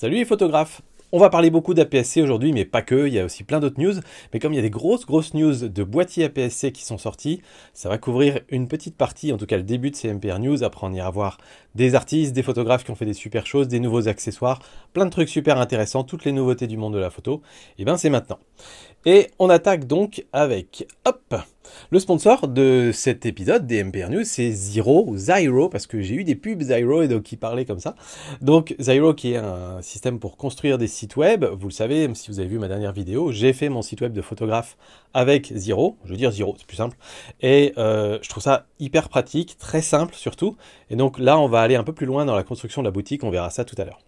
Salut les photographes on va parler beaucoup d'APS-C aujourd'hui, mais pas que, il y a aussi plein d'autres news. Mais comme il y a des grosses, grosses news de boîtiers APS-C qui sont sortis, ça va couvrir une petite partie, en tout cas le début de ces MPR News. Après, on ira voir des artistes, des photographes qui ont fait des super choses, des nouveaux accessoires, plein de trucs super intéressants, toutes les nouveautés du monde de la photo. Et eh bien, c'est maintenant. Et on attaque donc avec, hop, le sponsor de cet épisode des MPR News, c'est Zero, ou Zyro, parce que j'ai eu des pubs Zyro et donc qui parlaient comme ça. Donc Zyro qui est un système pour construire des sites web. Vous le savez, même si vous avez vu ma dernière vidéo, j'ai fait mon site web de photographe avec Zero. Je veux dire Zero, c'est plus simple. Et euh, je trouve ça hyper pratique, très simple surtout. Et donc là, on va aller un peu plus loin dans la construction de la boutique. On verra ça tout à l'heure.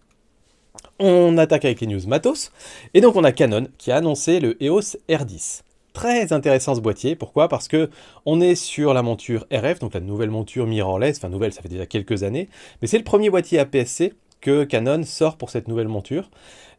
On attaque avec les news matos. Et donc on a Canon qui a annoncé le EOS R10. Très intéressant ce boîtier, pourquoi Parce que on est sur la monture RF, donc la nouvelle monture mirrorless, enfin nouvelle, ça fait déjà quelques années, mais c'est le premier boîtier APS-C que Canon sort pour cette nouvelle monture.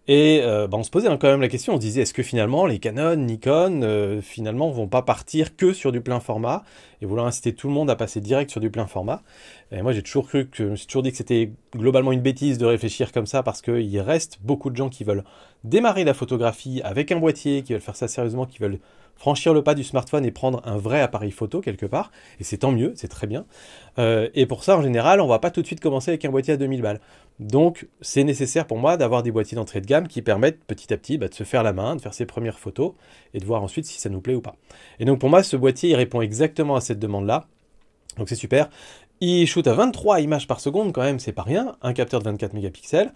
Et euh, bah, on se posait hein, quand même la question, on se disait est-ce que finalement les Canon, Nikon, euh, finalement vont pas partir que sur du plein format et vouloir inciter tout le monde à passer direct sur du plein format Et moi j'ai toujours cru que, je suis toujours dit que c'était globalement une bêtise de réfléchir comme ça parce qu'il reste beaucoup de gens qui veulent démarrer la photographie avec un boîtier, qui veulent faire ça sérieusement, qui veulent franchir le pas du smartphone et prendre un vrai appareil photo quelque part, et c'est tant mieux, c'est très bien. Euh, et pour ça, en général, on va pas tout de suite commencer avec un boîtier à 2000 balles. Donc, c'est nécessaire pour moi d'avoir des boîtiers d'entrée de gamme qui permettent petit à petit bah, de se faire la main, de faire ses premières photos, et de voir ensuite si ça nous plaît ou pas. Et donc, pour moi, ce boîtier, il répond exactement à cette demande-là. Donc c'est super. Il shoot à 23 images par seconde quand même, c'est pas rien, un capteur de 24 mégapixels.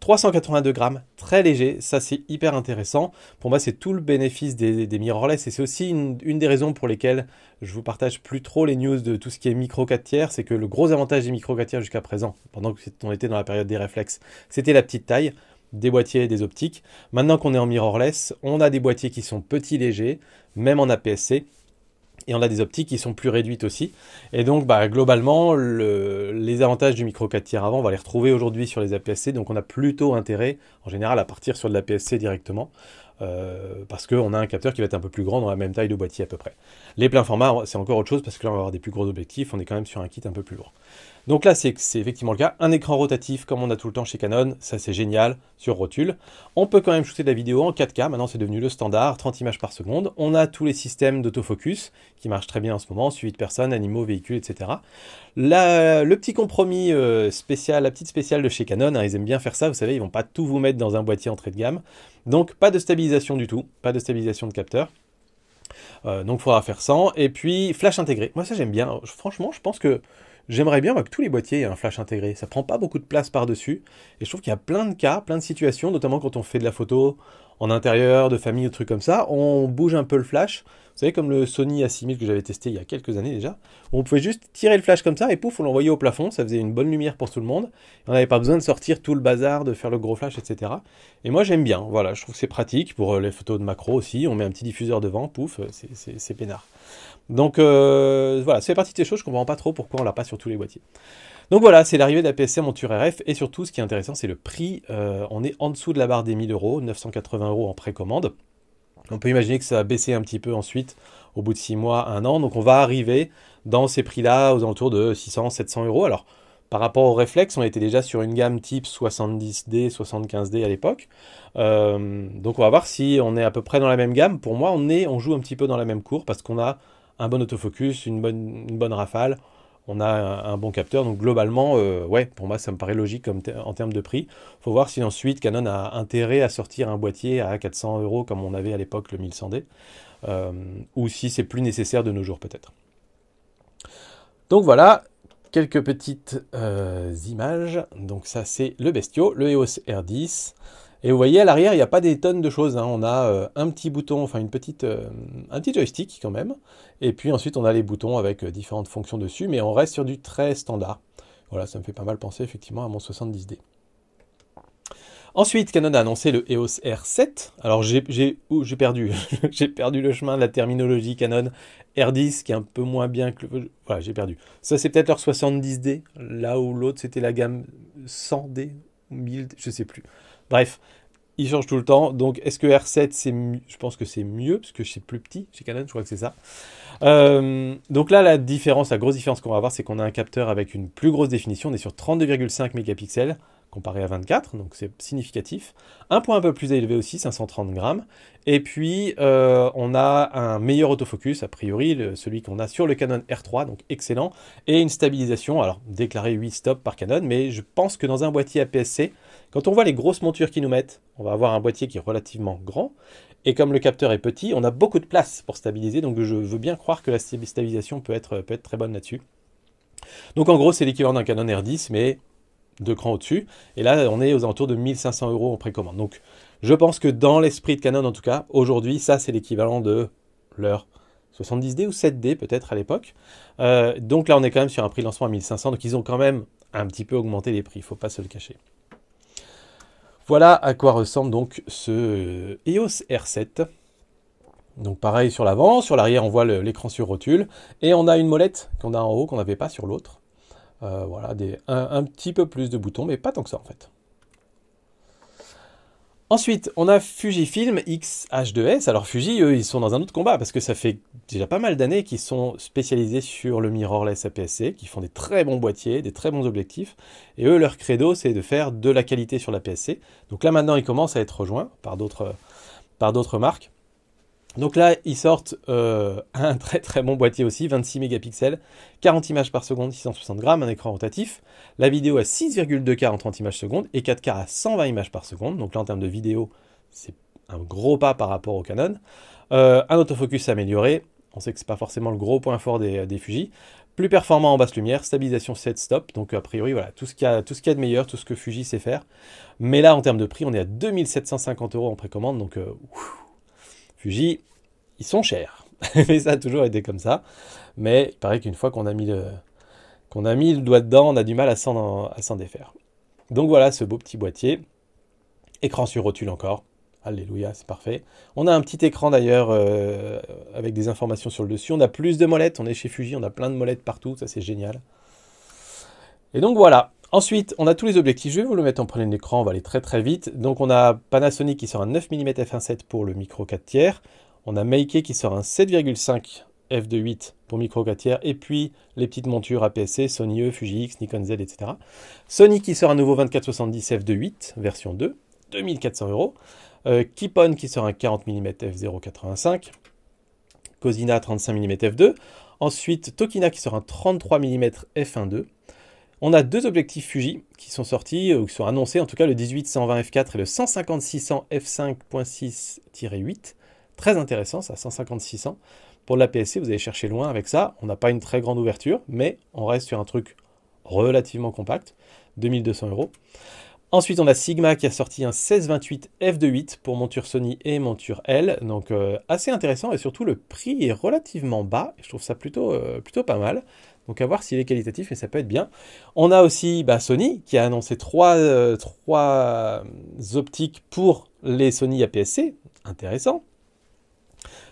382 grammes, très léger, ça c'est hyper intéressant. Pour moi, c'est tout le bénéfice des, mirrorless et c'est aussi une, des raisons pour lesquelles je vous partage plus trop les news de tout ce qui est micro 4 tiers. C'est que le gros avantage des micro 4 tiers jusqu'à présent, pendant qu'on était dans la période des réflexes, c'était la petite taille des boîtiers et des optiques. Maintenant qu'on est en mirrorless, on a des boîtiers qui sont petits légers, même en APS-C, et on a des optiques qui sont plus réduites aussi. Et donc, bah, globalement, les avantages du micro 4 tiers avant, on va les retrouver aujourd'hui sur les APS-C. Donc, on a plutôt intérêt, en général, à partir sur de l'APS-C directement. Euh, parce qu'on a un capteur qui va être un peu plus grand dans la même taille de boîtier à peu près. Les pleins formats, c'est encore autre chose parce que là on va avoir des plus gros objectifs, on est quand même sur un kit un peu plus lourd. Donc là, c'est effectivement le cas. Un écran rotatif, comme on a tout le temps chez Canon, ça c'est génial, sur rotule. On peut quand même shooter de la vidéo en 4K, maintenant c'est devenu le standard, 30 images par seconde. On a tous les systèmes d'autofocus, qui marchent très bien en ce moment, suivi de personnes, animaux, véhicules, etc. le petit compromis euh, spécial, la petite spéciale de chez Canon, hein, ils aiment bien faire ça, vous savez, ils vont pas tout vous mettre dans un boîtier entrée de gamme. Donc pas de stabilisation du tout, pas de stabilisation de capteur. Euh, donc il faudra faire 100. Et puis flash intégré. Moi ça j'aime bien. Franchement, je pense que J'aimerais bien que tous les boîtiers aient un flash intégré. Ça prend pas beaucoup de place par-dessus. Et je trouve qu'il y a plein de cas, plein de situations, notamment quand on fait de la photo en intérieur, de famille, des trucs comme ça. On bouge un peu le flash. Vous savez, comme le Sony A6000 que j'avais testé il y a quelques années déjà, on pouvait juste tirer le flash comme ça et pouf, on l'envoyait au plafond. Ça faisait une bonne lumière pour tout le monde. on n'avait pas besoin de sortir tout le bazar, de faire le gros flash, etc. Et moi, j'aime bien. Voilà, je trouve que c'est pratique pour euh, les photos de macro aussi. On met un petit diffuseur devant, pouf, euh, c'est peinard. Donc euh, voilà, c'est partie ces choses, je comprends pas trop pourquoi on l'a pas sur tous les boîtiers. Donc voilà, c'est l'arrivée de la PSC monture RF et surtout ce qui est intéressant c'est le prix. Euh, on est en dessous de la barre des 1000 euros, 980 euros en précommande. On peut imaginer que ça va baisser un petit peu ensuite au bout de 6 mois, 1 an. Donc on va arriver dans ces prix-là aux alentours de 600, 700 euros. Alors par rapport au réflexe, on était déjà sur une gamme type 70D, 75D à l'époque. Euh, donc on va voir si on est à peu près dans la même gamme. Pour moi, on, est, on joue un petit peu dans la même cour parce qu'on a un bon autofocus, une bonne, rafale, on a un, bon capteur. Donc globalement, euh, ouais, pour moi, ça me paraît logique en termes de prix. faut voir si ensuite Canon a intérêt à sortir un boîtier à 400 euros comme on avait à l'époque le 1100D, euh, ou si c'est plus nécessaire de nos jours peut-être. Donc voilà, quelques petites euh, images. Donc ça c'est le Bestio, le EOS R10. Et vous voyez à l'arrière, il n'y a pas des tonnes de choses. Hein. On a euh, un petit bouton, enfin une petite, euh, un petit joystick quand même. Et puis ensuite on a les boutons avec différentes fonctions dessus, mais on reste sur du très standard. Voilà, ça me fait pas mal penser effectivement à mon 70D. Ensuite, Canon a annoncé le EOS R7. Alors j'ai perdu, j'ai perdu le chemin de la terminologie Canon R10 qui est un peu moins bien que le... Voilà, j'ai perdu. Ça c'est peut-être leur 70D, là où l'autre c'était la gamme 100D, 1000D, je sais plus. Bref, ils changent tout le temps. Donc est-ce que R7 c'est je pense que c'est mieux parce que c'est plus petit chez Canon, je crois que c'est ça. Euh, donc là la différence, la grosse différence qu'on va avoir, c'est qu'on a un capteur avec une plus grosse définition, on est sur 32,5 mégapixels comparé à 24, donc c'est significatif. Un point un peu plus élevé aussi, 530 grammes. Et puis, euh, on a un meilleur autofocus, a priori, celui qu'on a sur le Canon R3, donc excellent. Et une stabilisation, alors déclaré 8 stops par Canon, mais je pense que dans un boîtier APS-C, quand on voit les grosses montures qu'ils nous mettent, on va avoir un boîtier qui est relativement grand. Et comme le capteur est petit, on a beaucoup de place pour stabiliser, donc je veux bien croire que la stabilisation peut être, peut être très bonne là-dessus. Donc en gros, c'est l'équivalent d'un Canon R10, mais de crans au-dessus. Et là, on est aux alentours de 1500 euros en précommande. Donc, je pense que dans l'esprit de Canon, en tout cas, aujourd'hui, ça, c'est l'équivalent de leur 70D ou 7D peut-être à l'époque. Euh, donc là, on est quand même sur un prix de lancement à 1500. Donc, ils ont quand même un petit peu augmenté les prix. Il faut pas se le cacher. Voilà à quoi ressemble donc ce EOS euh, e R7. Donc pareil sur l'avant, sur l'arrière on voit l'écran sur rotule et on a une molette qu'on a en haut qu'on n'avait pas sur l'autre. Euh, voilà, des, un, petit peu plus de boutons, mais pas tant que ça en fait. Ensuite, on a Fujifilm x 2 s Alors Fuji, eux, ils sont dans un autre combat parce que ça fait déjà pas mal d'années qu'ils sont spécialisés sur le mirrorless APS-C, qui font des très bons boîtiers, des très bons objectifs. Et eux, leur credo, c'est de faire de la qualité sur la c Donc là, maintenant, ils commencent à être rejoints par d'autres marques. Donc là, ils sortent euh, un très très bon boîtier aussi, 26 mégapixels, 40 images par seconde, 660 grammes, un écran rotatif. La vidéo à 6,2K en 30 images seconde et 4K à 120 images par seconde. Donc là, en termes de vidéo, c'est un gros pas par rapport au Canon. Euh, un autofocus amélioré. On sait que c'est pas forcément le gros point fort des, des Fuji. Plus performant en basse lumière, stabilisation 7 stop. Donc a priori, voilà, tout ce qu'il y, a de meilleur, tout ce que Fuji sait faire. Mais là, en termes de prix, on est à 2750 euros en précommande. Donc, euh, Fuji, ils sont chers. Mais ça a toujours été comme ça. Mais il paraît qu'une fois qu'on a mis le, qu'on a mis le doigt dedans, on a du mal à s'en, défaire. Donc voilà ce beau petit boîtier. Écran sur rotule encore. Alléluia, c'est parfait. On a un petit écran d'ailleurs euh, avec des informations sur le dessus. On a plus de molettes. On est chez Fuji, on a plein de molettes partout. Ça, c'est génial. Et donc voilà, Ensuite, on a tous les objectifs. Je vais vous le mettre en plein écran, on va aller très très vite. Donc on a Panasonic qui sort un 9 mm f1.7 pour le micro 4 tiers. On a Meike qui sort un 7,5 f2.8 pour micro 4 tiers. Et puis les petites montures APS-C, Sony E, Fuji X, Nikon Z, etc. Sony qui sort un nouveau 2470 f2.8 version 2, 2400 euros. Euh, Kipon qui sort un 40 mm f0.85. Cosina 35 mm f2. Ensuite, Tokina qui sort un 33 mm f1.2. On a deux objectifs Fuji qui sont sortis, euh, ou qui sont annoncés, en tout cas le 18-120 F4 et le 150-600 F5.6-8. Très intéressant ça, 150-600. Pour la PSC, vous allez chercher loin avec ça. On n'a pas une très grande ouverture, mais on reste sur un truc relativement compact, 2200 euros. Ensuite, on a Sigma qui a sorti un 1628 f2.8 pour monture Sony et monture L. Donc euh, assez intéressant et surtout le prix est relativement bas. je trouve ça plutôt, euh, plutôt pas mal. Donc à voir s'il est qualitatif, mais ça peut être bien. On a aussi bah, Sony qui a annoncé trois, euh, trois euh, optiques pour les Sony APS-C. Intéressant.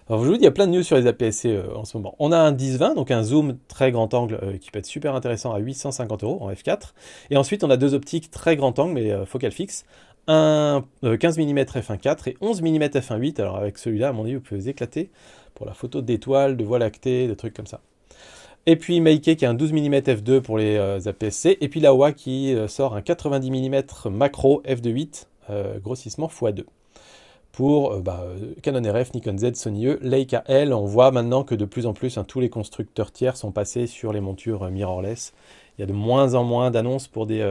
Alors, je vous dis, il y a plein de news sur les APS-C euh, en ce moment. On a un 10-20, donc un zoom très grand angle qui peut être super intéressant à 850 euros en f4. Et ensuite, on a deux optiques très grand angle, mais focal focale fixe. Un 15 mm f1.4 et 11 mm f1.8. Alors, avec celui-là, à mon avis, vous pouvez vous éclater pour la photo d'étoiles, de voies lactées, de trucs comme ça. Et puis Meike qui a un 12 mm f2 pour les euh, APS-C. Et puis Lawa qui euh, sort un 90 mm macro f2.8, euh, grossissement x2. Pour bah, Canon RF, Nikon Z, Sony E, Leica L, on voit maintenant que de plus en plus hein, tous les constructeurs tiers sont passés sur les montures mirrorless. Il y a de moins en moins d'annonces pour des,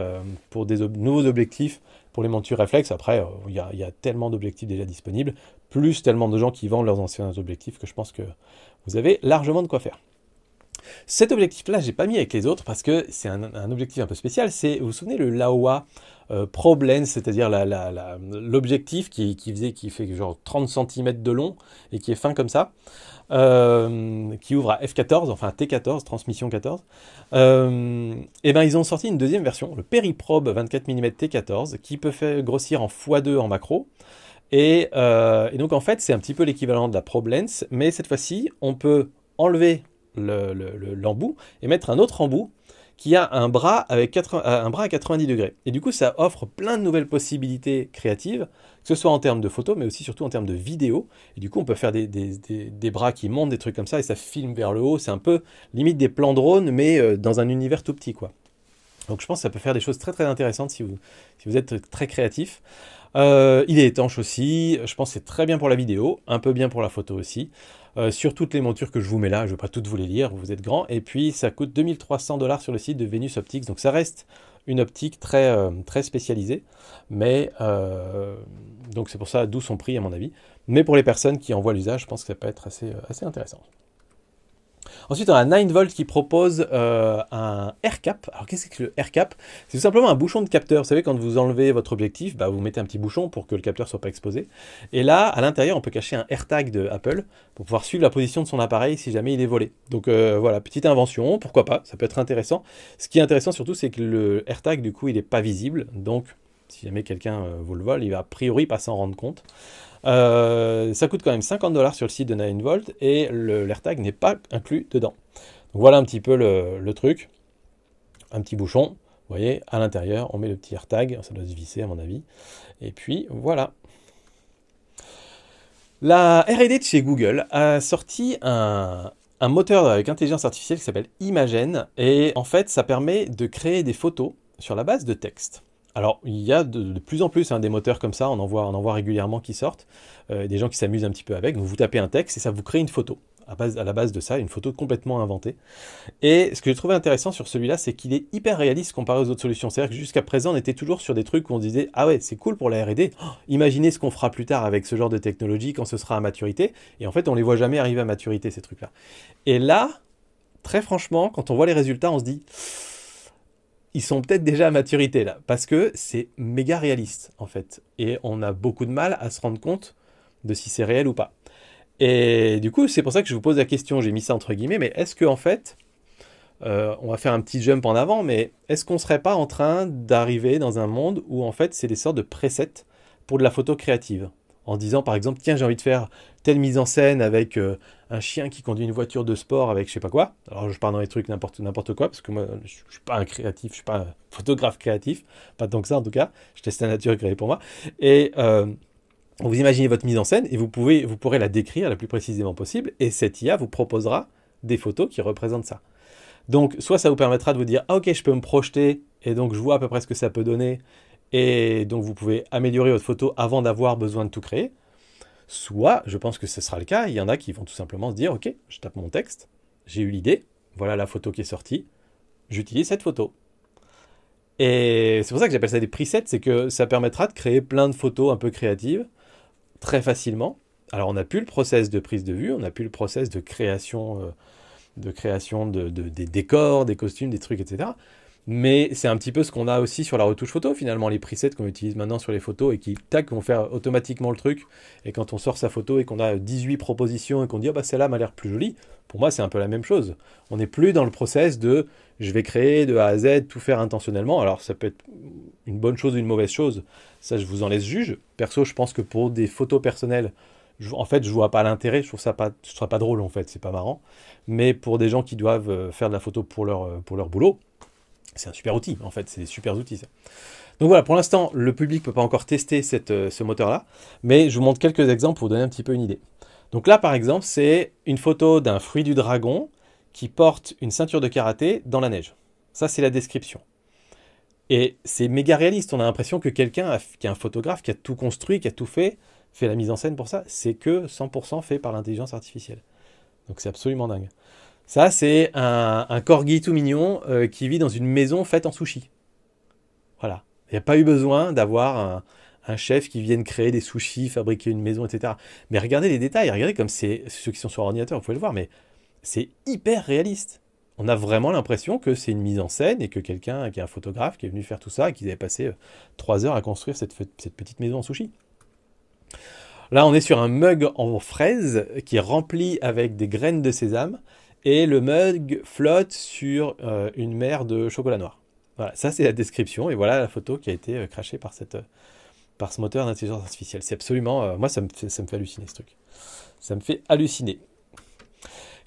nouveaux objectifs pour les montures reflex. Après, il y a tellement d'objectifs déjà disponibles, plus tellement de gens qui vendent leurs anciens objectifs que je pense que vous avez largement de quoi faire. Cet objectif-là, j'ai pas mis avec les autres parce que c'est un, objectif un peu spécial. C'est, vous vous souvenez, le Laowa euh, Probe Lens, c'est-à-dire l'objectif qui, faisait, qui fait genre 30 cm de long et qui est fin comme ça, euh, qui ouvre à F14, enfin T14, transmission 14. et euh, eh ben ils ont sorti une deuxième version, le Periprobe 24 mm T14, qui peut faire grossir en x2 en macro. Et, et, donc en fait, c'est un petit peu l'équivalent de la Probe Lens, mais cette fois-ci, on peut enlever l'embout le, et mettre un autre embout qui a un bras, avec euh, un bras à 90 degrés. Et du coup, ça offre plein de nouvelles possibilités créatives, que ce soit en termes de photos, mais aussi surtout en termes de vidéo Et du coup, on peut faire des, bras qui montent, des trucs comme ça, et ça filme vers le haut. C'est un peu limite des plans drones, mais euh, dans un univers tout petit, quoi. Donc je pense que ça peut faire des choses très très intéressantes si vous, êtes très créatif. Euh, il est étanche aussi, je pense que c'est très bien pour la vidéo, un peu bien pour la photo aussi. Euh, sur toutes les montures que je vous mets là. Je ne vais pas toutes vous les lire, vous êtes grands, Et puis ça coûte 2300 dollars sur le site de Venus Optics. Donc ça reste une optique très, euh, très spécialisée. Mais euh, donc c'est pour ça d'où son prix à mon avis. Mais pour les personnes qui en voient l'usage, je pense que ça peut être assez, assez intéressant. Ensuite, on a 9V qui propose euh, un AirCap. cap. Alors, qu'est-ce que le air cap C'est tout simplement un bouchon de capteur. Vous savez, quand vous enlevez votre objectif, bah, vous mettez un petit bouchon pour que le capteur soit pas exposé. Et là, à l'intérieur, on peut cacher un AirTag de Apple pour pouvoir suivre la position de son appareil si jamais il est volé. Donc euh, voilà, petite invention, pourquoi pas, ça peut être intéressant. Ce qui est intéressant surtout, c'est que le AirTag, du coup, il n'est pas visible. Donc, si jamais quelqu'un euh, vous le vole, il va a priori pas s'en rendre compte. Euh, ça coûte quand même 50 dollars sur le site de 9volt et l'AirTag n'est pas inclus dedans. voilà un petit peu le, truc. Un petit bouchon, vous voyez, à l'intérieur, on met le petit AirTag, ça doit se visser à mon avis. Et puis voilà. La RD de chez Google a sorti un, un moteur avec intelligence artificielle qui s'appelle Imagen et en fait ça permet de créer des photos sur la base de texte. Alors, il y a de, plus en plus hein, des moteurs comme ça, on en voit, on en voit régulièrement qui sortent, euh, des gens qui s'amusent un petit peu avec. Vous vous tapez un texte et ça vous crée une photo. À, la base de ça, une photo complètement inventée. Et ce que j'ai trouvé intéressant sur celui-là, c'est qu'il est hyper réaliste comparé aux autres solutions. C'est-à-dire que jusqu'à présent, on était toujours sur des trucs où on disait Ah ouais, c'est cool pour la RD, oh, imaginez ce qu'on fera plus tard avec ce genre de technologie quand ce sera à maturité. Et en fait, on les voit jamais arriver à maturité, ces trucs-là. Et là, très franchement, quand on voit les résultats, on se dit ils sont peut-être déjà à maturité là, parce que c'est méga réaliste en fait. Et on a beaucoup de mal à se rendre compte de si c'est réel ou pas. Et du coup, c'est pour ça que je vous pose la question, j'ai mis ça entre guillemets, mais est-ce que en fait, euh, on va faire un petit jump en avant, mais est-ce qu'on serait pas en train d'arriver dans un monde où en fait c'est des sortes de presets pour de la photo créative En disant par exemple, tiens, j'ai envie de faire telle mise en scène avec euh, un chien qui conduit une voiture de sport avec je sais pas quoi. Alors je parle dans les trucs n'importe n'importe quoi parce que moi je, ne suis pas un créatif, je suis pas un photographe créatif, pas tant que ça en tout cas. Je teste la nature créée pour moi et euh, vous imaginez votre mise en scène et vous pouvez vous pourrez la décrire la plus précisément possible et cette IA vous proposera des photos qui représentent ça. Donc soit ça vous permettra de vous dire ah, OK, je peux me projeter et donc je vois à peu près ce que ça peut donner et donc vous pouvez améliorer votre photo avant d'avoir besoin de tout créer. Soit, je pense que ce sera le cas, il y en a qui vont tout simplement se dire, ok, je tape mon texte, j'ai eu l'idée, voilà la photo qui est sortie, j'utilise cette photo. Et c'est pour ça que j'appelle ça des presets, c'est que ça permettra de créer plein de photos un peu créatives très facilement. Alors on n'a plus le process de prise de vue, on n'a plus le process de création, euh, de création des décors, des costumes, des trucs, etc. Mais c'est un petit peu ce qu'on a aussi sur la retouche photo, finalement, les presets qu'on utilise maintenant sur les photos et qui, tac, vont faire automatiquement le truc. Et quand on sort sa photo et qu'on a 18 propositions et qu'on dit, oh, bah celle-là m'a l'air plus jolie, pour moi, c'est un peu la même chose. On n'est plus dans le process de je vais créer de A à Z, tout faire intentionnellement. Alors, ça peut être une bonne chose ou une mauvaise chose. Ça, je vous en laisse juge. Perso, je pense que pour des photos personnelles, en fait, je vois pas l'intérêt, je trouve ça pas, ne pas drôle en fait, c'est pas marrant. Mais pour des gens qui doivent euh, faire de la photo pour leur, euh, pour leur boulot, c'est un super outil, en fait, c'est des super outils. Donc voilà, pour l'instant, le public ne peut pas encore tester euh, ce moteur-là, mais je vous montre quelques exemples pour vous donner un petit peu une idée. Donc là, par exemple, c'est une photo d'un fruit du dragon qui porte une ceinture de karaté dans la neige. Ça, c'est la description. Et c'est méga réaliste. On a l'impression que quelqu'un qui est un photographe, qui a tout construit, qui a tout fait, fait la mise en scène pour ça. C'est que 100% fait par l'intelligence artificielle. Donc c'est absolument dingue. Ça, c'est un, un, corgi tout mignon euh, qui vit dans une maison faite en sushi. Voilà. Il n'y a pas eu besoin d'avoir un, chef qui vienne créer des sushis, fabriquer une maison, etc. Mais regardez les détails, regardez comme c'est ceux qui sont sur ordinateur, vous pouvez le voir, mais c'est hyper réaliste. On a vraiment l'impression que c'est une mise en scène et que quelqu'un qui est un photographe qui est venu faire tout ça et qui avait passé euh, trois heures à construire cette, cette petite maison en sushi. Là, on est sur un mug en fraise qui est rempli avec des graines de sésame et le mug flotte sur euh, une mer de chocolat noir. Voilà, ça c'est la description, et voilà la photo qui a été euh, crachée par, cette, par ce moteur d'intelligence artificielle. C'est absolument... Euh, moi, ça me, ça me fait halluciner ce truc. Ça me fait halluciner.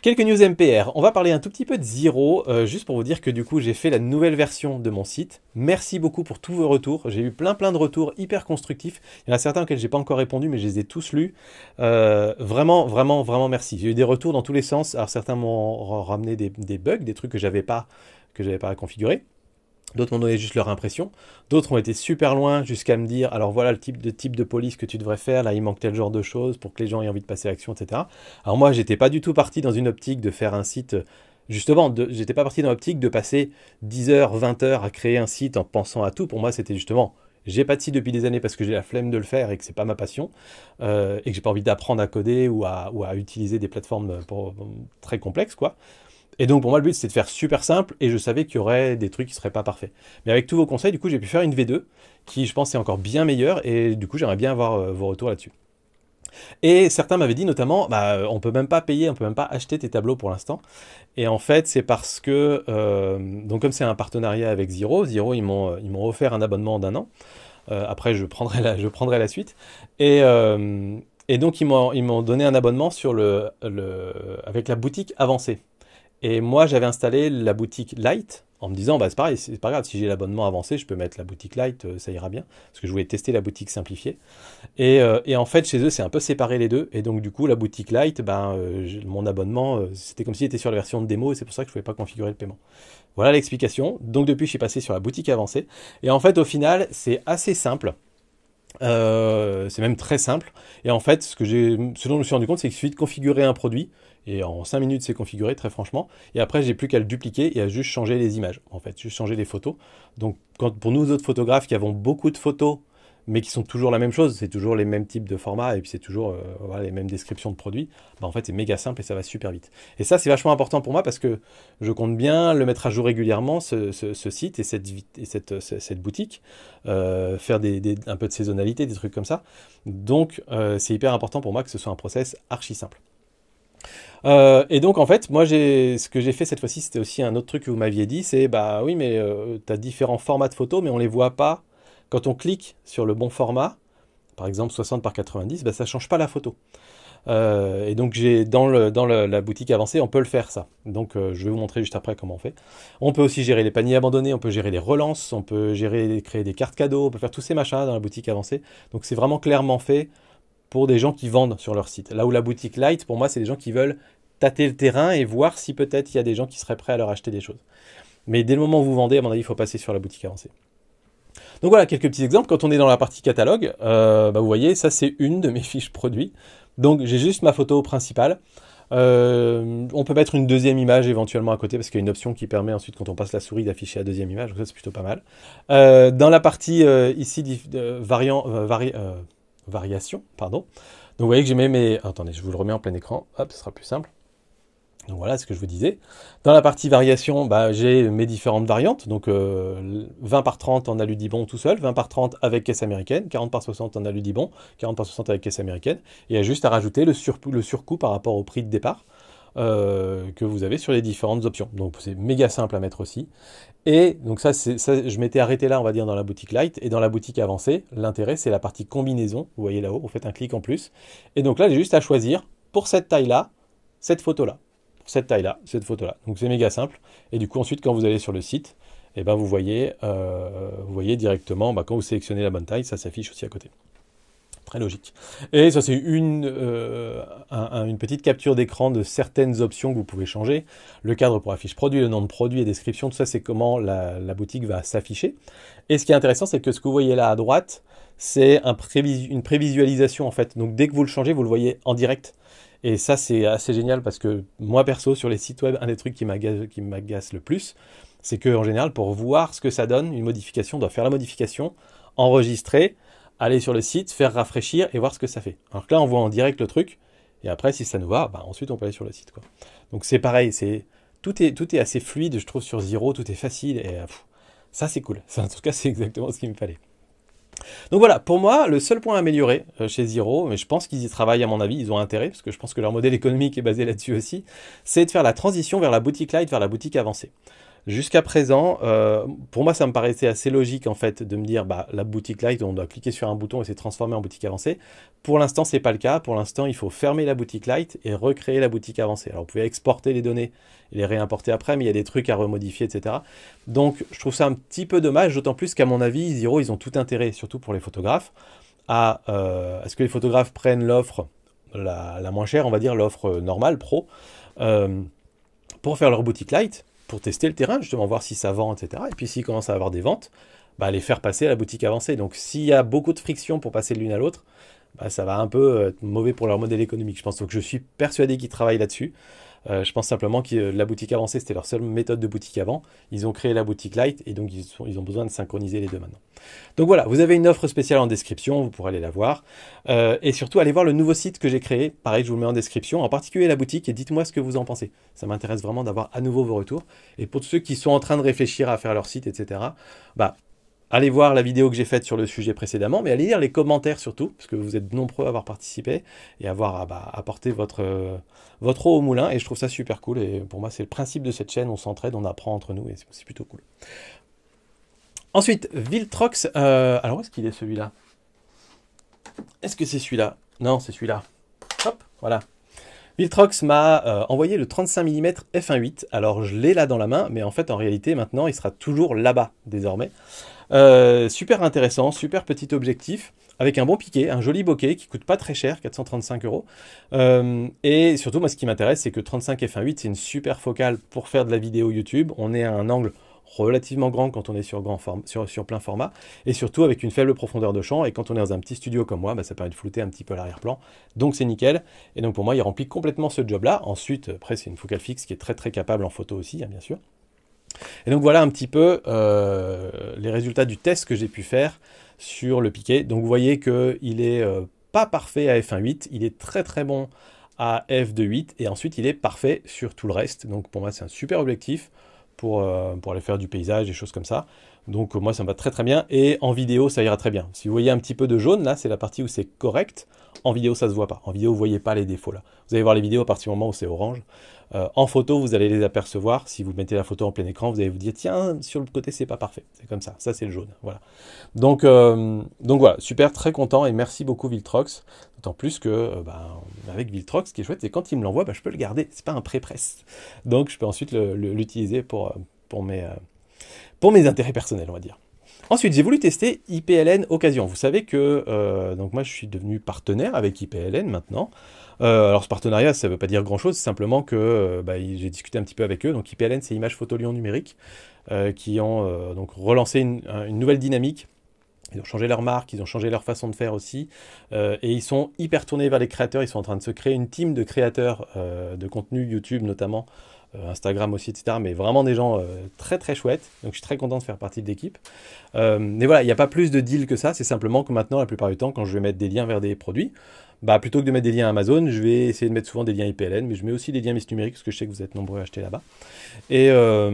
Quelques news MPR. On va parler un tout petit peu de Zero, euh, juste pour vous dire que du coup j'ai fait la nouvelle version de mon site. Merci beaucoup pour tous vos retours. J'ai eu plein plein de retours hyper constructifs. Il y en a certains auxquels j'ai pas encore répondu, mais je les ai tous lus. Euh, vraiment, vraiment, vraiment merci. J'ai eu des retours dans tous les sens. Alors certains m'ont ramené des, bugs, des trucs que j'avais pas que j'avais pas D'autres m'ont donné juste leur impression. D'autres ont été super loin jusqu'à me dire alors voilà le type de type de police que tu devrais faire, là il manque tel genre de choses pour que les gens aient envie de passer à l'action, etc. Alors moi j'étais pas du tout parti dans une optique de faire un site. Justement, j'étais pas parti dans l'optique de passer 10 heures, 20 heures à créer un site en pensant à tout. Pour moi, c'était justement j'ai pas de site depuis des années parce que j'ai la flemme de le faire et que c'est pas ma passion euh, et que j'ai pas envie d'apprendre à coder ou à, utiliser des plateformes euh, très complexes quoi. Et donc pour moi le but c'était de faire super simple et je savais qu'il y aurait des trucs qui ne seraient pas parfaits. Mais avec tous vos conseils, du coup j'ai pu faire une V2 qui je pense est encore bien meilleure et du coup j'aimerais bien avoir euh, vos retours là-dessus. Et certains m'avaient dit notamment, bah, on peut même pas payer, on peut même pas acheter tes tableaux pour l'instant. Et en fait, c'est parce que, euh, donc comme c'est un partenariat avec Zero, Zero ils m'ont euh, ils m'ont offert un abonnement d'un an. après, je prendrai la je prendrai la suite. Et et donc ils m'ont donné un abonnement sur le avec la boutique avancée. Et moi, j'avais installé la boutique Light en me disant, bah, c'est pareil, c'est pas grave, si j'ai l'abonnement avancé, je peux mettre la boutique Light, euh, ça ira bien, parce que je voulais tester la boutique simplifiée. Euh, et, en fait, chez eux, c'est un peu séparé les deux, et donc du coup, la boutique Light, ben, euh, mon abonnement, c'était comme s'il était sur la version de démo, et c'est pour ça que je ne pouvais pas configurer le paiement. Voilà l'explication. Donc depuis, je suis passé sur la boutique avancée, et en fait, au final, c'est assez simple. c'est même très simple. Et en fait, ce, que ce dont je me suis rendu compte, c'est que suffit de configurer un produit et en 5 minutes, c'est configuré, très franchement. Et après, j'ai plus qu'à le dupliquer et à juste changer les images, en fait, juste changer les photos. Donc, quand, pour nous autres photographes qui avons beaucoup de photos, mais qui sont toujours la même chose, c'est toujours les mêmes types de formats et puis c'est toujours euh, les mêmes descriptions de produits, bah, en fait, c'est méga simple et ça va super vite. Et ça, c'est vachement important pour moi parce que je compte bien le mettre à jour régulièrement, ce, site et cette, boutique, euh, faire un peu de saisonnalité, des trucs comme ça. Donc, euh, c'est hyper important pour moi que ce soit un process archi simple. Euh, et donc en fait, moi j'ai ce que j'ai fait cette fois-ci, c'était aussi un autre truc que vous m'aviez dit, c'est bah oui mais euh, tu as différents formats de photos mais on les voit pas quand on clique sur le bon format, par exemple 60 par 90, bah, ça change pas la photo. Euh, et donc j'ai dans, le, dans la boutique avancée, on peut le faire ça. Donc je vais vous montrer juste après comment on fait. On peut aussi gérer les paniers abandonnés, on peut gérer les relances, on peut gérer créer des cartes cadeaux, on peut faire tous ces machins dans la boutique avancée. Donc c'est vraiment clairement fait pour des gens qui vendent sur leur site. Là où la boutique light, pour moi, c'est des gens qui veulent tâter le terrain et voir si peut-être il y a des gens qui seraient prêts à leur acheter des choses. Mais dès le moment où vous vendez, à mon avis, il faut passer sur la boutique avancée. Donc voilà quelques petits exemples. Quand on est dans la partie catalogue, euh, bah, vous voyez, ça c'est une de mes fiches produits. Donc j'ai juste ma photo principale. Euh, on peut mettre une deuxième image éventuellement à côté parce qu'il y a une option qui permet ensuite quand on passe la souris d'afficher la deuxième image. Donc ça c'est plutôt pas mal. Euh, dans la partie ici variant, variation, pardon. Donc vous voyez que j'ai mis mes... Attendez, je vous le remets en plein écran. Hop, ce sera plus simple. Donc voilà ce que je vous disais. Dans la partie variation, bah, j'ai mes différentes variantes. Donc 20 euh, par 30 en aludibon tout seul, 20 par 30 avec caisse américaine, 40 par 60 en aludibon, 40 par 60 avec caisse américaine. Et il y a juste à rajouter le, surcoût par rapport au prix de départ. Euh, que vous avez sur les différentes options. Donc c'est méga simple à mettre aussi. Et donc ça, ça je m'étais arrêté là, on va dire, dans la boutique light. Et dans la boutique avancée, l'intérêt, c'est la partie combinaison. Vous voyez là-haut, vous faites un clic en plus. Et donc là, j'ai juste à choisir pour cette taille-là, cette photo-là cette taille-là, cette photo-là. Donc c'est méga simple. Et du coup, ensuite, quand vous allez sur le site, eh ben, vous, voyez, euh, vous voyez directement, bah, quand vous sélectionnez la bonne taille, ça s'affiche aussi à côté. Très logique. Et ça, c'est une, euh, une petite capture d'écran de certaines options que vous pouvez changer. Le cadre pour affiche produit, le nom de produit et description, tout ça, c'est comment la, boutique va s'afficher. Et ce qui est intéressant, c'est que ce que vous voyez là à droite, c'est une prévisualisation en fait. Donc dès que vous le changez, vous le voyez en direct. Et ça, c'est assez génial parce que moi, perso, sur les sites web, un des trucs qui m'agace le plus, c'est qu'en général, pour voir ce que ça donne, une modification, on doit faire la modification, enregistrer, aller sur le site, faire rafraîchir et voir ce que ça fait. Alors que là, on voit en direct le truc. Et après, si ça nous va, bah, ensuite, on peut aller sur le site. Quoi. Donc c'est pareil, c'est tout est, tout est assez fluide, je trouve, sur Zero, tout est facile. Et ça, c'est cool. en tout cas, c'est exactement ce qu'il me fallait. Donc voilà, pour moi, le seul point à améliorer euh, chez Zero, mais je pense qu'ils y travaillent à mon avis, ils ont intérêt, parce que je pense que leur modèle économique est basé là-dessus aussi, c'est de faire la transition vers la boutique light, vers la boutique avancée. Jusqu'à présent, euh, pour moi, ça me paraissait assez logique en fait de me dire bah, la boutique light, on doit cliquer sur un bouton et c'est transformé en boutique avancée. Pour l'instant, ce n'est pas le cas. Pour l'instant, il faut fermer la boutique light et recréer la boutique avancée. Alors, vous pouvez exporter les données et les réimporter après, mais il y a des trucs à remodifier, etc. Donc, je trouve ça un petit peu dommage, d'autant plus qu'à mon avis, Zero, ils ont tout intérêt, surtout pour les photographes, à, euh, ce que les photographes prennent l'offre la, moins chère, on va dire l'offre euh, normale, pro. pour faire leur boutique light, pour tester le terrain, justement, voir si ça vend, etc. Et puis s'ils commence à avoir des ventes, bah, les faire passer à la boutique avancée. Donc s'il y a beaucoup de friction pour passer de l'une à l'autre, bah, ça va un peu euh, être mauvais pour leur modèle économique, je pense. Donc je suis persuadé qu'ils travaillent là-dessus. Euh, je pense simplement que euh, la boutique avancée, c'était leur seule méthode de boutique avant. Ils ont créé la boutique light et donc ils, ont besoin de synchroniser les deux maintenant. Donc voilà, vous avez une offre spéciale en description, vous pourrez aller la voir. Euh, et surtout, allez voir le nouveau site que j'ai créé. Pareil, je vous le mets en description, en particulier la boutique, et dites-moi ce que vous en pensez. Ça m'intéresse vraiment d'avoir à nouveau vos retours. Et pour ceux qui sont en train de réfléchir à faire leur site, etc., bah, allez voir la vidéo que j'ai faite sur le sujet précédemment, mais allez lire les commentaires surtout, parce que vous êtes nombreux à avoir participé et à avoir ah bah, apporté votre, euh, votre eau au moulin, et je trouve ça super cool, et pour moi c'est le principe de cette chaîne, on s'entraide, on apprend entre nous, et c'est plutôt cool. Ensuite, Viltrox, euh, alors où est-ce qu'il est celui-là Est-ce que c'est celui-là Non, c'est celui-là. Hop, voilà, Viltrox m'a euh, envoyé le 35 mm f1.8, alors je l'ai là dans la main, mais en fait en réalité maintenant il sera toujours là-bas désormais. Euh, super intéressant, super petit objectif, avec un bon piqué, un joli bokeh qui coûte pas très cher, 435 euros. Euh, et surtout moi ce qui m'intéresse c'est que 35 f1.8 c'est une super focale pour faire de la vidéo YouTube, on est à un angle relativement grand quand on est sur, grand sur, plein format, et surtout avec une faible profondeur de champ, et quand on est dans un petit studio comme moi, bah, ça permet de flouter un petit peu l'arrière-plan, donc c'est nickel, et donc pour moi il remplit complètement ce job-là, ensuite euh, après c'est une focale fixe qui est très très capable en photo aussi, hein, bien sûr. Et donc voilà un petit peu euh, les résultats du test que j'ai pu faire sur le piqué, donc vous voyez qu'il est euh, pas parfait à f1.8, il est très très bon à f2.8, et ensuite il est parfait sur tout le reste, donc pour moi c'est un super objectif, euh, pour, aller faire du paysage, des choses comme ça. Donc euh, moi ça me va très très bien et en vidéo ça ira très bien. Si vous voyez un petit peu de jaune là, c'est la partie où c'est correct. En vidéo ça se voit pas. En vidéo vous voyez pas les défauts là. Vous allez voir les vidéos à partir du moment où c'est orange. Euh, en photo vous allez les apercevoir. Si vous mettez la photo en plein écran, vous allez vous dire tiens sur le côté c'est pas parfait. C'est comme ça. Ça c'est le jaune. Voilà. Donc donc voilà super très content et merci beaucoup Viltrox. Tant plus que, euh, ben, avec Viltrox, ce qui est chouette, c'est quand il me l'envoie, ben, je peux le garder. C'est pas un pré-presse. Donc, je peux ensuite l'utiliser pour, euh, pour, mes, euh, pour mes intérêts personnels, on va dire. Ensuite, j'ai voulu tester IPLN Occasion. Vous savez que donc moi, je suis devenu partenaire avec IPLN maintenant. alors, ce partenariat, ça ne veut pas dire grand-chose, c'est simplement que ben, j'ai discuté un petit peu avec eux. Donc, IPLN, c'est Images Photolion Numérique, qui ont donc relancé une nouvelle dynamique ils ont changé leur marque, ils ont changé leur façon de faire aussi. Euh, et ils sont hyper tournés vers les créateurs. Ils sont en train de se créer une team de créateurs euh, de contenu YouTube notamment, euh, Instagram aussi, etc. Mais vraiment des gens très très chouettes. Donc je suis très content de faire partie de l'équipe. mais voilà, il n'y a pas plus de deal que ça. C'est simplement que maintenant, la plupart du temps, quand je vais mettre des liens vers des produits, bah, plutôt que de mettre des liens Amazon, je vais essayer de mettre souvent des liens IPLN, mais je mets aussi des liens miss numériques parce que je sais que vous êtes nombreux à acheter là-bas. Et, euh,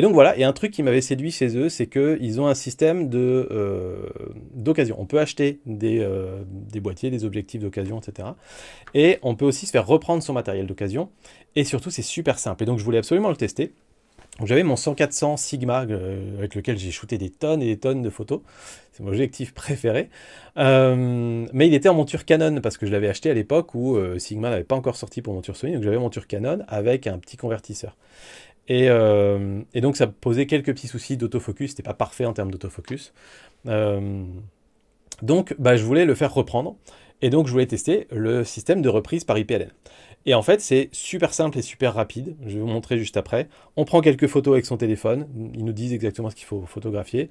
donc voilà, et un truc qui m'avait séduit chez eux, c'est qu'ils ont un système euh, d'occasion. On peut acheter des, euh, des boîtiers, des objectifs d'occasion, etc. Et on peut aussi se faire reprendre son matériel d'occasion. Et surtout, c'est super simple. Et donc je voulais absolument le tester. J'avais mon 100 Sigma euh, avec lequel j'ai shooté des tonnes et des tonnes de photos. C'est mon objectif préféré. Euh, mais il était en monture Canon parce que je l'avais acheté à l'époque où euh, Sigma n'avait pas encore sorti pour monture Sony. Donc j'avais monture Canon avec un petit convertisseur. Et, donc ça posait quelques petits soucis d'autofocus. n'était pas parfait en termes d'autofocus. donc bah, je voulais le faire reprendre. Et donc je voulais tester le système de reprise par IPLN. Et en fait, c'est super simple et super rapide. Je vais vous montrer juste après. On prend quelques photos avec son téléphone. Ils nous disent exactement ce qu'il faut photographier.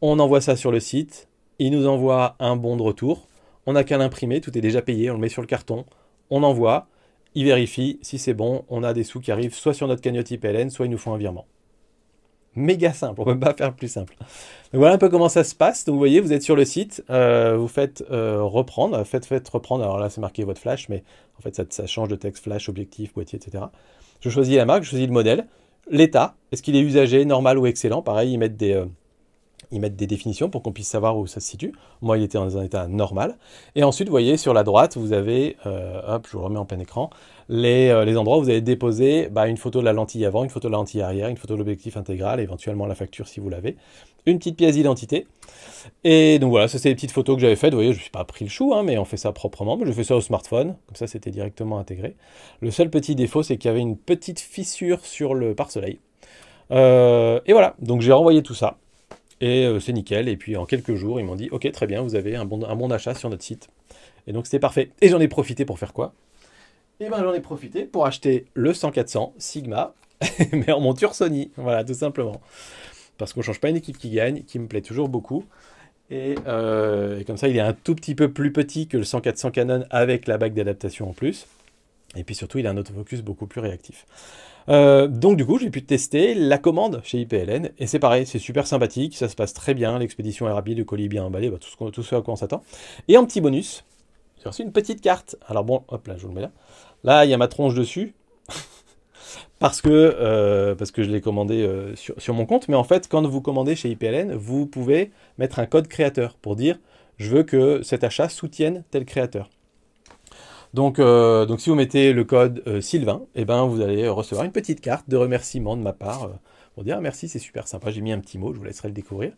On envoie ça sur le site. Il nous envoie un bon de retour. On n'a qu'à l'imprimer. Tout est déjà payé. On le met sur le carton. On envoie. Il vérifie si c'est bon. On a des sous qui arrivent soit sur notre cagnotte IPLN, soit ils nous font un virement méga simple, on ne peut pas faire plus simple. voilà un peu comment ça se passe. Donc vous voyez, vous êtes sur le site, euh, vous faites euh, reprendre, faites, faites reprendre, alors là c'est marqué votre flash, mais en fait ça, change de texte flash, objectif, boîtier, etc. Je choisis la marque, je choisis le modèle, l'état, est-ce qu'il est usagé, normal ou excellent, pareil, ils mettent des... Euh, ils mettent des définitions pour qu'on puisse savoir où ça se situe. Moi, il était dans un état normal. Et ensuite, vous voyez, sur la droite, vous avez, euh, hop, je vous remets en plein écran, les, euh, endroits où vous avez déposé bah, une photo de la lentille avant, une photo de la lentille arrière, une photo de l'objectif intégral, éventuellement la facture si vous l'avez, une petite pièce d'identité. Et donc voilà, ça c'est les petites photos que j'avais faites. Vous voyez, je ne suis pas pris le chou, hein, mais on fait ça proprement. Mais je fais ça au smartphone, comme ça c'était directement intégré. Le seul petit défaut, c'est qu'il y avait une petite fissure sur le pare-soleil. Euh, et voilà, donc j'ai renvoyé tout ça. Et euh, c'est nickel. Et puis en quelques jours, ils m'ont dit Ok, très bien, vous avez un bon, achat sur notre site. Et donc c'était parfait. Et j'en ai profité pour faire quoi et eh bien, j'en ai profité pour acheter le 100 Sigma, mais en monture Sony. Voilà, tout simplement. Parce qu'on ne change pas une équipe qui gagne, qui me plaît toujours beaucoup. Euh, et, comme ça, il est un tout petit peu plus petit que le 100 Canon avec la bague d'adaptation en plus. Et puis surtout, il a un autofocus beaucoup plus réactif. Euh, donc du coup, j'ai pu tester la commande chez IPLN, et c'est pareil, c'est super sympathique, ça se passe très bien, l'expédition est rapide, le colis bien emballé, bah, tout, ce à quoi on s'attend. Et en petit bonus, j'ai reçu une petite carte. Alors bon, hop là, je vous le mets là. Là, il y a ma tronche dessus, parce que, euh, parce que je l'ai commandé euh, sur, mon compte, mais en fait, quand vous commandez chez IPLN, vous pouvez mettre un code créateur pour dire, je veux que cet achat soutienne tel créateur. Donc, euh, donc si vous mettez le code euh, Sylvain, eh ben, vous allez recevoir une petite carte de remerciement de ma part euh, pour dire ah, merci, c'est super sympa, j'ai mis un petit mot, je vous laisserai le découvrir.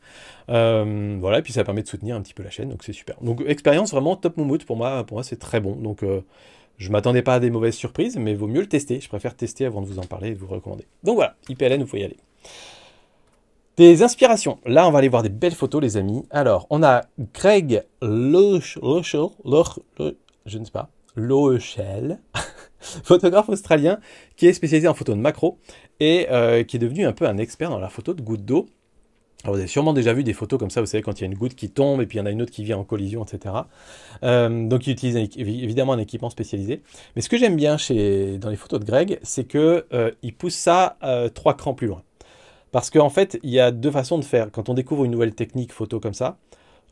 voilà, et puis ça permet de soutenir un petit peu la chaîne, donc c'est super. Donc expérience vraiment top moumoute, pour moi, pour moi c'est très bon. Donc je je m'attendais pas à des mauvaises surprises, mais vaut mieux le tester. Je préfère tester avant de vous en parler et de vous recommander. Donc voilà, IPLN, vous faut y aller. Des inspirations. Là, on va aller voir des belles photos, les amis. Alors, on a Greg Lochel, je ne sais pas, Loeschel, photographe australien qui est spécialisé en photo de macro et euh, qui est devenu un peu un expert dans la photo de gouttes d'eau. vous avez sûrement déjà vu des photos comme ça, vous savez, quand il y a une goutte qui tombe et puis il y en a une autre qui vient en collision, etc. Euh, donc il utilise évidemment un équipement spécialisé. Mais ce que j'aime bien chez, dans les photos de Greg, c'est qu'il euh, il pousse ça trois crans plus loin. Parce qu'en fait, il y a deux façons de faire. Quand on découvre une nouvelle technique photo comme ça,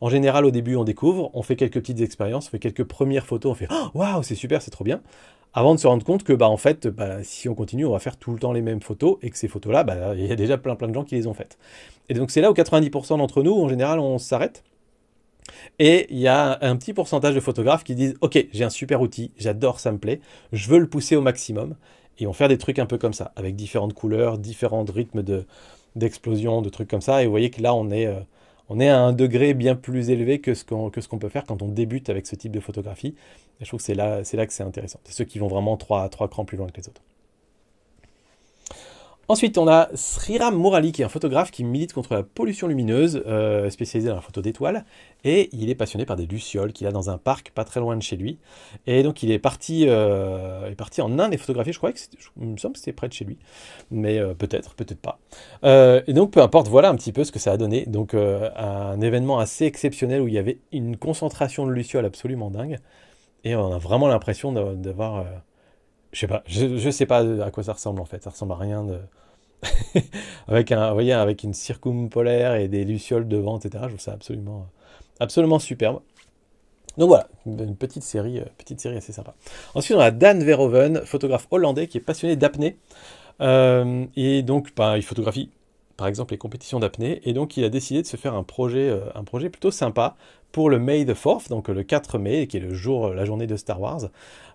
en général, au début, on découvre, on fait quelques petites expériences, on fait quelques premières photos, on fait oh, waouh, c'est super, c'est trop bien. Avant de se rendre compte que, bah, en fait, bah, si on continue, on va faire tout le temps les mêmes photos et que ces photos-là, bah, il y a déjà plein plein de gens qui les ont faites. Et donc, c'est là où 90% d'entre nous, en général, on s'arrête. Et il y a un petit pourcentage de photographes qui disent Ok, j'ai un super outil, j'adore, ça me plaît, je veux le pousser au maximum. Et on faire des trucs un peu comme ça, avec différentes couleurs, différents rythmes d'explosion, de, trucs comme ça. Et vous voyez que là, on est. Euh, on est à un degré bien plus élevé que ce qu'on, que ce qu'on peut faire quand on débute avec ce type de photographie. je trouve que c'est là, c'est là que c'est intéressant. C'est ceux qui vont vraiment trois, trois crans plus loin que les autres. Ensuite, on a Sriram Morali, qui est un photographe qui milite contre la pollution lumineuse, euh, spécialisé dans la photo d'étoiles, et il est passionné par des lucioles qu'il a dans un parc pas très loin de chez lui. Et donc, il est parti, euh, est parti en Inde et photographié, je crois que me c'était près de chez lui, mais euh, peut-être, peut-être pas. et donc, peu importe, voilà un petit peu ce que ça a donné. Donc, un événement assez exceptionnel où il y avait une concentration de lucioles absolument dingue, et on a vraiment l'impression d'avoir je sais pas, je, sais pas à quoi ça ressemble en fait. Ça ressemble à rien de. avec un, voyez, avec une circumpolaire et des lucioles devant, etc. Je trouve ça absolument, absolument superbe. Donc voilà, une petite série, euh, petite série assez sympa. Ensuite, on a Dan Verhoeven, photographe hollandais qui est passionné d'apnée. Euh, et donc, bah, il photographie par exemple les compétitions d'apnée. Et donc, il a décidé de se faire un projet, euh, un projet plutôt sympa pour le May the 4 donc le 4 mai, qui est le jour, la journée de Star Wars,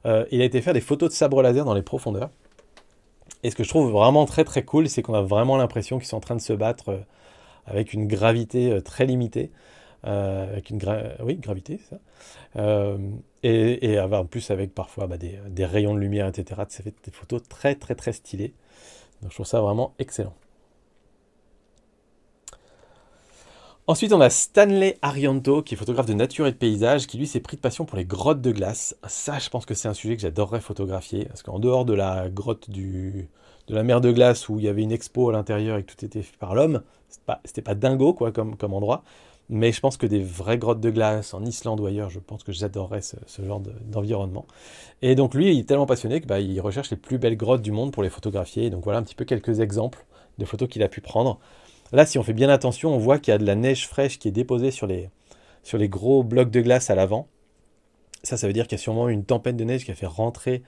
euh, il a été faire des photos de sabre laser dans les profondeurs. Et ce que je trouve vraiment très très cool, c'est qu'on a vraiment l'impression qu'ils sont en train de se battre euh, avec une gravité euh, très limitée. avec une oui, gravité, ça. et, en plus avec parfois bah, des, rayons de lumière, etc. Ça fait des photos très très très stylées. Donc je trouve ça vraiment excellent. Ensuite, on a Stanley Arianto, qui est photographe de nature et de paysage, qui lui s'est pris de passion pour les grottes de glace. Ça, je pense que c'est un sujet que j'adorerais photographier, parce qu'en dehors de la grotte du, de la mer de glace où il y avait une expo à l'intérieur et que tout était fait par l'homme, c'était pas, pas dingo quoi comme, endroit. Mais je pense que des vraies grottes de glace en Islande ou ailleurs, je pense que j'adorerais ce, ce, genre d'environnement. et donc lui, il est tellement passionné qu'il bah, recherche les plus belles grottes du monde pour les photographier. donc voilà un petit peu quelques exemples de photos qu'il a pu prendre. Là, si on fait bien attention, on voit qu'il y a de la neige fraîche qui est déposée sur les, sur les gros blocs de glace à l'avant. Ça, ça veut dire qu'il y a sûrement une tempête de neige qui a fait rentrer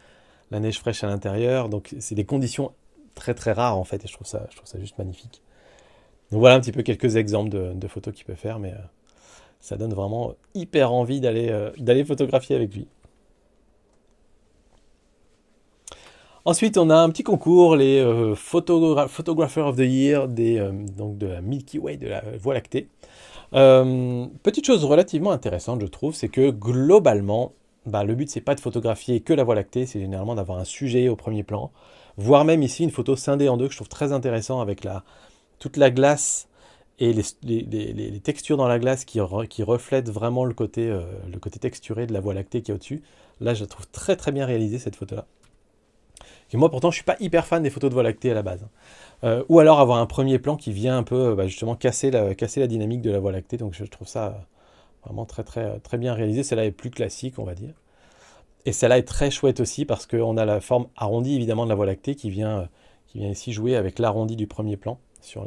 la neige fraîche à l'intérieur. Donc, c'est des conditions très très rares en fait, et je trouve ça, je trouve ça juste magnifique. Donc voilà un petit peu quelques exemples de, photos qu'il peut faire, mais euh, ça donne vraiment hyper envie d'aller euh, photographier avec lui. Ensuite, on a un petit concours, les euh, photographers Photographer of the Year des, euh, de la Milky Way, de la Voie lactée. Euh, petite chose relativement intéressante, je trouve, c'est que globalement, bah, le but, c'est pas de photographier que la Voie lactée, c'est généralement d'avoir un sujet au premier plan, voire même ici une photo scindée en deux que je trouve très intéressant avec la, toute la glace et les, textures dans la glace qui, reflètent vraiment le côté, le côté texturé de la Voie lactée qui est au-dessus. Là, je trouve très très bien réalisée cette photo-là. Et moi, pourtant, je suis pas hyper fan des photos de voie lactée à la base. Hein. Euh, ou alors avoir un premier plan qui vient un peu euh, bah, justement casser la, dynamique de la voie lactée. Donc je trouve ça euh, vraiment très très très bien réalisé. Celle-là est plus classique, on va dire. Et celle-là est très chouette aussi parce qu'on a la forme arrondie évidemment de la voie lactée qui vient, qui vient ici jouer avec l'arrondi du premier plan sur,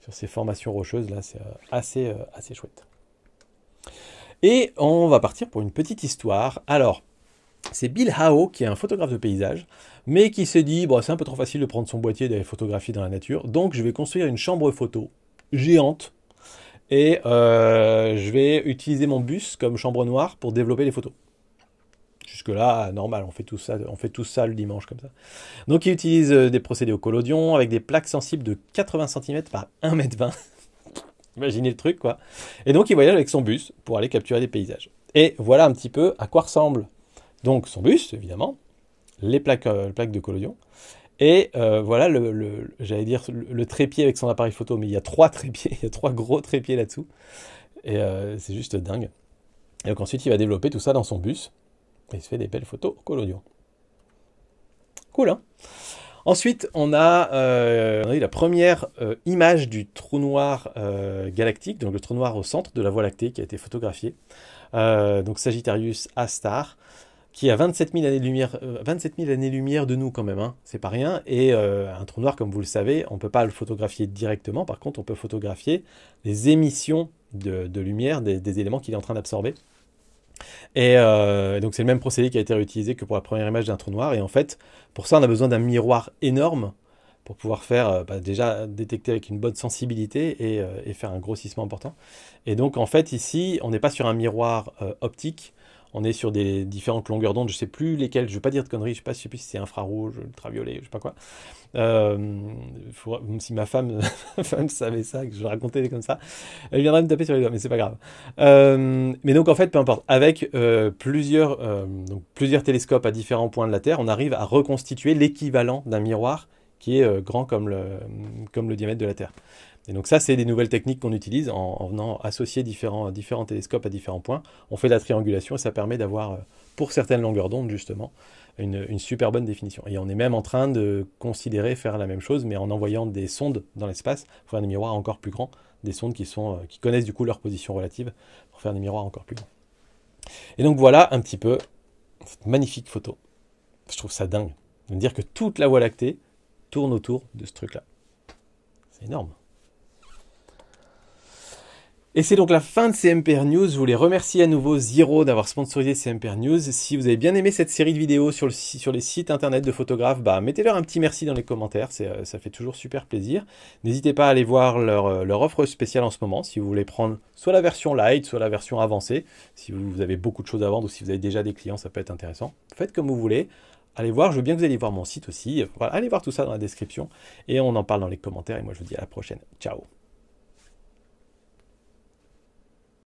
sur ces formations rocheuses. Là, c'est assez, assez chouette. Et on va partir pour une petite histoire. Alors, c'est Bill Hao, qui est un photographe de paysage, mais qui s'est dit, bon, c'est un peu trop facile de prendre son boîtier et d'aller photographier dans la nature, donc je vais construire une chambre photo géante, et euh, je vais utiliser mon bus comme chambre noire pour développer les photos. Jusque-là, normal, on fait, tout ça, on fait tout ça le dimanche comme ça. Donc il utilise euh, des procédés au collodion avec des plaques sensibles de 80 cm par 1m20. Imaginez le truc quoi. Et donc il voyage avec son bus pour aller capturer des paysages. Et voilà un petit peu à quoi ressemble donc son bus, évidemment, les plaques, euh, de collodion. Et euh, voilà, le, j'allais dire le, trépied avec son appareil photo, mais il y a trois trépieds, il y a trois gros trépieds là-dessous. Et euh, c'est juste dingue. Et donc ensuite, il va développer tout ça dans son bus. Et il se fait des belles photos au collodion. Cool, hein Ensuite, on a, la première image du trou noir galactique, donc le trou noir au centre de la Voie lactée qui a été photographié. donc Sagittarius A star qui a 27 000 années-lumière euh, années de nous quand même, hein. c'est pas rien, et euh, un trou noir, comme vous le savez, on ne peut pas le photographier directement, par contre on peut photographier les émissions de, lumière des, éléments qu'il est en train d'absorber. Euh, et donc c'est le même procédé qui a été réutilisé que pour la première image d'un trou noir. Et en fait, pour ça, on a besoin d'un miroir énorme pour pouvoir faire bah, déjà détecter avec une bonne sensibilité et, faire un grossissement important. Et donc en fait ici, on n'est pas sur un miroir optique, on est sur des différentes longueurs d'onde, je sais plus lesquelles, je vais pas dire de conneries, je sais pas, sais plus si c'est infrarouge, ultraviolet, je sais pas quoi. Euh, si ma femme, savait ça, que je racontais comme ça, elle viendrait me taper sur les doigts, mais c'est pas grave. Euh, mais donc en fait, peu importe, avec euh, plusieurs, plusieurs télescopes à différents points de la Terre, on arrive à reconstituer l'équivalent d'un miroir qui est grand comme le, comme le diamètre de la Terre. Et donc ça, c'est des nouvelles techniques qu'on utilise en, venant associer différents, télescopes à différents points. On fait de la triangulation et ça permet d'avoir, euh, pour certaines longueurs d'onde justement, une, super bonne définition. Et on est même en train de considérer faire la même chose, mais en envoyant des sondes dans l'espace pour faire des miroirs encore plus grands, des sondes qui, euh, qui connaissent du coup leur position relative pour faire des miroirs encore plus grands. Et donc voilà un petit peu cette magnifique photo. Je trouve ça dingue de me dire que toute la Voie lactée tourne autour de ce truc-là. C'est énorme. Et c'est donc la fin de ces News. Je voulais remercier à nouveau Zero d'avoir sponsorisé ces News. Si vous avez bien aimé cette série de vidéos sur, les sites internet de photographes, bah, mettez-leur un petit merci dans les commentaires. Euh, ça fait toujours super plaisir. N'hésitez pas à aller voir euh, leur, offre spéciale en ce moment si vous voulez prendre soit la version light, soit la version avancée. Si vous, avez beaucoup de choses à vendre ou si vous avez déjà des clients, ça peut être intéressant. Faites comme vous voulez. Allez voir, je veux bien que vous alliez voir mon site aussi. allez voir tout ça dans la description. Et on en parle dans les commentaires. Et moi, je vous dis à la prochaine. Ciao